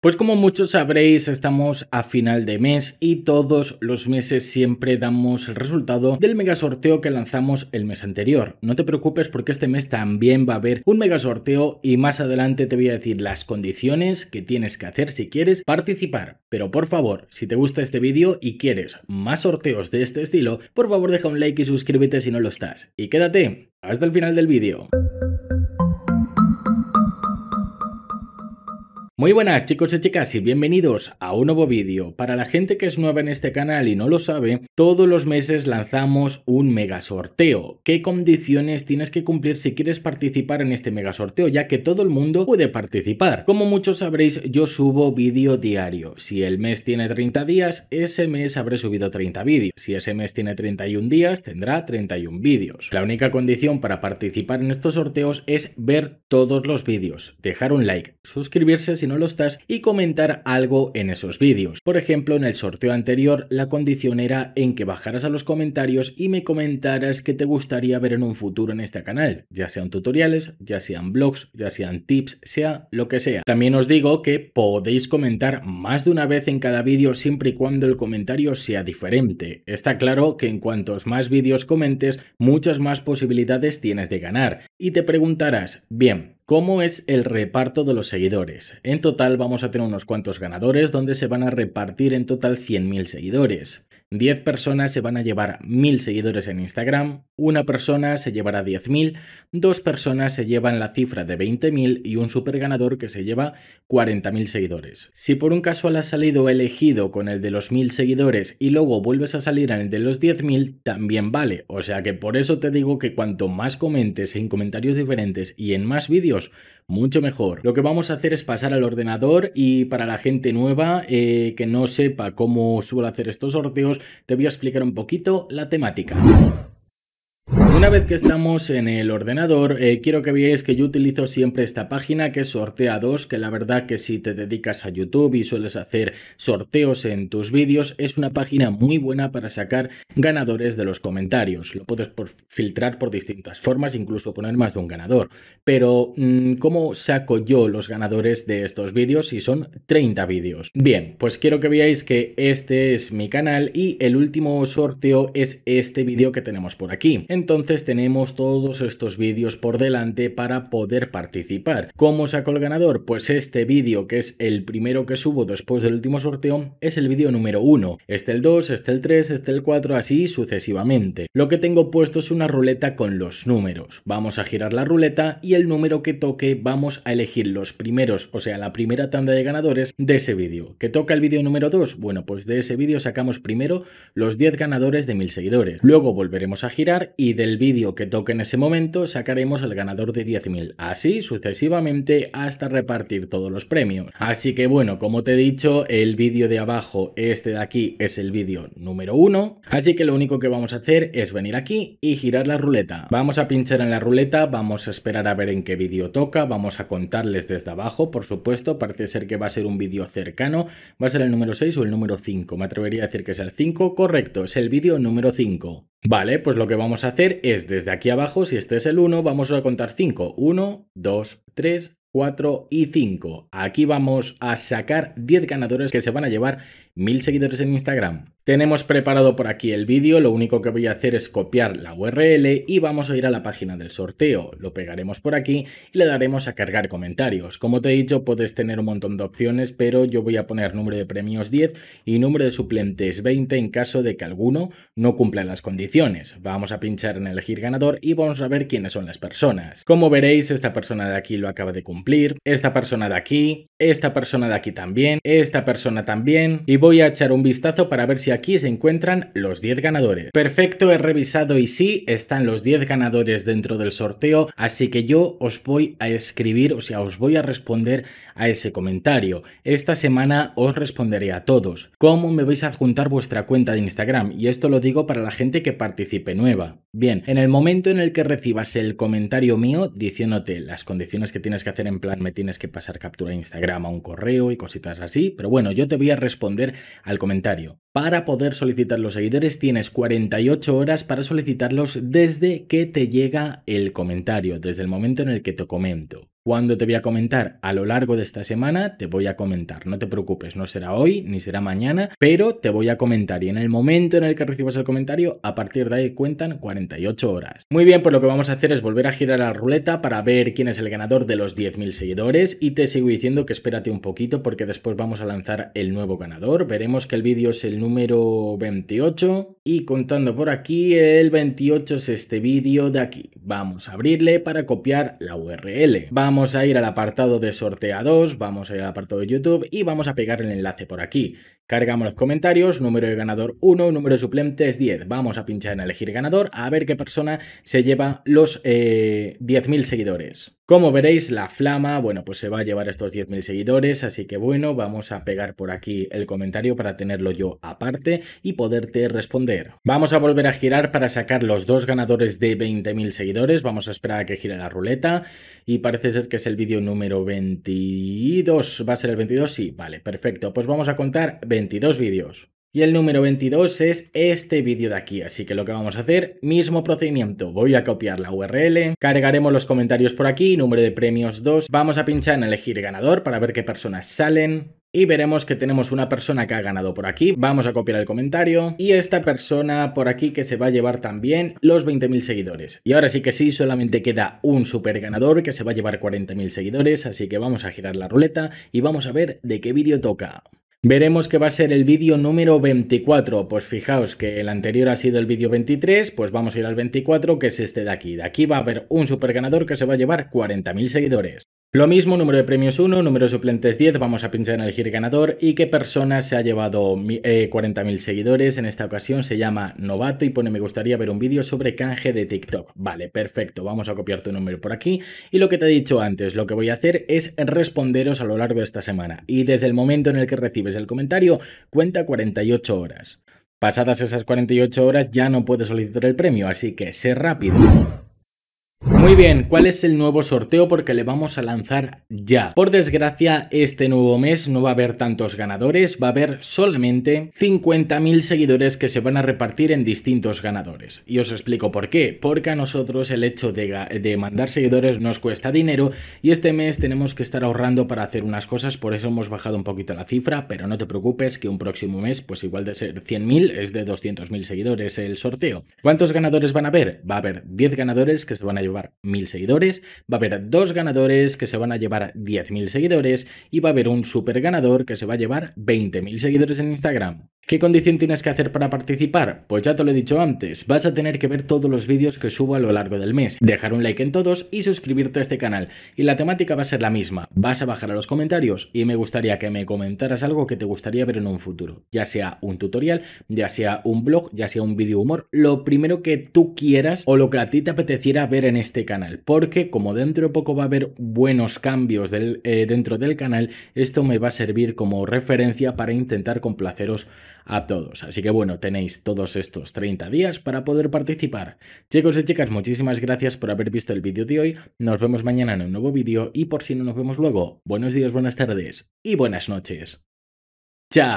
Pues como muchos sabréis, estamos a final de mes y todos los meses siempre damos el resultado del mega sorteo que lanzamos el mes anterior. No te preocupes porque este mes también va a haber un mega sorteo y más adelante te voy a decir las condiciones que tienes que hacer si quieres participar. Pero por favor, si te gusta este vídeo y quieres más sorteos de este estilo, por favor deja un like y suscríbete si no lo estás. Y quédate hasta el final del vídeo. Muy buenas chicos y chicas y bienvenidos a un nuevo vídeo. Para la gente que es nueva en este canal y no lo sabe, todos los meses lanzamos un mega sorteo. ¿Qué condiciones tienes que cumplir si quieres participar en este mega sorteo? Ya que todo el mundo puede participar. Como muchos sabréis, yo subo vídeo diario. Si el mes tiene 30 días, ese mes habré subido 30 vídeos. Si ese mes tiene 31 días, tendrá 31 vídeos. La única condición para participar en estos sorteos es ver todos los vídeos, dejar un like, suscribirse si no lo estás y comentar algo en esos vídeos. Por ejemplo, en el sorteo anterior la condición era en que bajaras a los comentarios y me comentaras qué te gustaría ver en un futuro en este canal, ya sean tutoriales, ya sean blogs, ya sean tips, sea lo que sea. También os digo que podéis comentar más de una vez en cada vídeo siempre y cuando el comentario sea diferente. Está claro que en cuantos más vídeos comentes, muchas más posibilidades tienes de ganar. Y te preguntarás, bien, ¿Cómo es el reparto de los seguidores? En total vamos a tener unos cuantos ganadores donde se van a repartir en total 100.000 seguidores. 10 personas se van a llevar 1.000 seguidores en Instagram, una persona se llevará 10.000, dos personas se llevan la cifra de 20.000 y un super ganador que se lleva 40.000 seguidores. Si por un casual has salido elegido con el de los 1.000 seguidores y luego vuelves a salir en el de los 10.000, también vale. O sea que por eso te digo que cuanto más comentes en comentarios diferentes y en más vídeos, mucho mejor. Lo que vamos a hacer es pasar al ordenador y para la gente nueva eh, que no sepa cómo suelo hacer estos sorteos, te voy a explicar un poquito la temática. Una vez que estamos en el ordenador, eh, quiero que veáis que yo utilizo siempre esta página que es Sortea 2, que la verdad que si te dedicas a YouTube y sueles hacer sorteos en tus vídeos, es una página muy buena para sacar ganadores de los comentarios. Lo puedes filtrar por distintas formas, incluso poner más de un ganador. Pero, mm, ¿cómo saco yo los ganadores de estos vídeos si son 30 vídeos? Bien, pues quiero que veáis que este es mi canal y el último sorteo es este vídeo que tenemos por aquí. Entonces, tenemos todos estos vídeos por delante para poder participar. ¿Cómo saco el ganador? Pues este vídeo, que es el primero que subo después del último sorteo, es el vídeo número 1. Este el 2, este el 3, este el 4, así sucesivamente. Lo que tengo puesto es una ruleta con los números. Vamos a girar la ruleta y el número que toque vamos a elegir los primeros, o sea, la primera tanda de ganadores de ese vídeo. ¿Qué toca el vídeo número 2? Bueno, pues de ese vídeo sacamos primero los 10 ganadores de 1000 seguidores. Luego volveremos a girar y del vídeo que toque en ese momento sacaremos el ganador de 10.000, así sucesivamente hasta repartir todos los premios. Así que bueno, como te he dicho, el vídeo de abajo, este de aquí, es el vídeo número 1, así que lo único que vamos a hacer es venir aquí y girar la ruleta. Vamos a pinchar en la ruleta, vamos a esperar a ver en qué vídeo toca, vamos a contarles desde abajo, por supuesto, parece ser que va a ser un vídeo cercano, va a ser el número 6 o el número 5, me atrevería a decir que es el 5, correcto, es el vídeo número 5. Vale, pues lo que vamos a hacer es desde aquí abajo, si este es el 1, vamos a contar 5. 1, 2, 3, 4 y 5. Aquí vamos a sacar 10 ganadores que se van a llevar 1000 seguidores en Instagram. Tenemos preparado por aquí el vídeo, lo único que voy a hacer es copiar la URL y vamos a ir a la página del sorteo. Lo pegaremos por aquí y le daremos a cargar comentarios. Como te he dicho, puedes tener un montón de opciones, pero yo voy a poner número de premios 10 y número de suplentes 20 en caso de que alguno no cumpla las condiciones. Vamos a pinchar en elegir ganador y vamos a ver quiénes son las personas. Como veréis, esta persona de aquí lo acaba de cumplir esta persona de aquí, esta persona de aquí también, esta persona también, y voy a echar un vistazo para ver si aquí se encuentran los 10 ganadores. Perfecto, he revisado y sí, están los 10 ganadores dentro del sorteo, así que yo os voy a escribir, o sea, os voy a responder a ese comentario. Esta semana os responderé a todos. ¿Cómo me vais a adjuntar vuestra cuenta de Instagram? Y esto lo digo para la gente que participe nueva. Bien, en el momento en el que recibas el comentario mío diciéndote las condiciones que tienes que hacer en plan me tienes que pasar captura de Instagram a un correo y cositas así, pero bueno, yo te voy a responder al comentario. Para poder solicitar los seguidores tienes 48 horas para solicitarlos desde que te llega el comentario, desde el momento en el que te comento. Cuando te voy a comentar? A lo largo de esta semana te voy a comentar. No te preocupes, no será hoy ni será mañana, pero te voy a comentar. Y en el momento en el que recibas el comentario, a partir de ahí cuentan 48 horas. Muy bien, pues lo que vamos a hacer es volver a girar la ruleta para ver quién es el ganador de los 10.000 seguidores. Y te sigo diciendo que espérate un poquito porque después vamos a lanzar el nuevo ganador. Veremos que el vídeo es el número 28. Y contando por aquí, el 28 es este vídeo de aquí. Vamos a abrirle para copiar la URL. Vamos vamos a ir al apartado de sorteados, vamos a ir al apartado de YouTube y vamos a pegar el enlace por aquí. Cargamos los comentarios, número de ganador 1, número de suplentes 10. Vamos a pinchar en elegir ganador a ver qué persona se lleva los 10.000 eh, seguidores. Como veréis, la flama, bueno, pues se va a llevar estos 10.000 seguidores, así que bueno, vamos a pegar por aquí el comentario para tenerlo yo aparte y poderte responder. Vamos a volver a girar para sacar los dos ganadores de 20.000 seguidores, vamos a esperar a que gire la ruleta y parece ser que es el vídeo número 22, ¿va a ser el 22? Sí, vale, perfecto, pues vamos a contar 20 22 vídeos. Y el número 22 es este vídeo de aquí, así que lo que vamos a hacer, mismo procedimiento, voy a copiar la URL, cargaremos los comentarios por aquí, número de premios 2, vamos a pinchar en elegir ganador para ver qué personas salen, y veremos que tenemos una persona que ha ganado por aquí. Vamos a copiar el comentario. Y esta persona por aquí que se va a llevar también los 20.000 seguidores. Y ahora sí que sí, solamente queda un super ganador que se va a llevar 40.000 seguidores. Así que vamos a girar la ruleta y vamos a ver de qué vídeo toca. Veremos que va a ser el vídeo número 24, pues fijaos que el anterior ha sido el vídeo 23, pues vamos a ir al 24 que es este de aquí. De aquí va a haber un super ganador que se va a llevar 40.000 seguidores. Lo mismo, número de premios 1, número de suplentes 10, vamos a pinchar en elegir ganador y qué persona se ha llevado 40.000 eh, seguidores, en esta ocasión se llama Novato y pone me gustaría ver un vídeo sobre canje de TikTok. Vale, perfecto, vamos a copiar tu número por aquí y lo que te he dicho antes, lo que voy a hacer es responderos a lo largo de esta semana y desde el momento en el que recibes el comentario cuenta 48 horas. Pasadas esas 48 horas ya no puedes solicitar el premio, así que sé rápido. Muy bien, ¿cuál es el nuevo sorteo? Porque le vamos a lanzar ya. Por desgracia, este nuevo mes no va a haber tantos ganadores, va a haber solamente 50.000 seguidores que se van a repartir en distintos ganadores. Y os explico por qué. Porque a nosotros el hecho de, mandar seguidores nos cuesta dinero y este mes tenemos que estar ahorrando para hacer unas cosas, por eso hemos bajado un poquito la cifra, pero no te preocupes que un próximo mes, pues igual de ser 100.000, es de 200.000 seguidores el sorteo. ¿Cuántos ganadores van a haber? Va a haber 10 ganadores que se van a llevar mil 1000 seguidores, va a haber dos ganadores que se van a llevar 10.000 seguidores y va a haber un super ganador que se va a llevar mil seguidores en Instagram. ¿Qué condición tienes que hacer para participar? Pues ya te lo he dicho antes, vas a tener que ver todos los vídeos que subo a lo largo del mes, dejar un like en todos y suscribirte a este canal. Y la temática va a ser la misma, vas a bajar a los comentarios y me gustaría que me comentaras algo que te gustaría ver en un futuro, ya sea un tutorial, ya sea un blog, ya sea un vídeo humor, lo primero que tú quieras o lo que a ti te apeteciera ver en este canal, porque como dentro de poco va a haber buenos cambios eh, dentro del canal, esto me va a servir como referencia para intentar complaceros a todos. Así que bueno, tenéis todos estos 30 días para poder participar. Chicos y chicas, muchísimas gracias por haber visto el vídeo de hoy. Nos vemos mañana en un nuevo vídeo y por si no nos vemos luego, buenos días, buenas tardes y buenas noches. ¡Chao!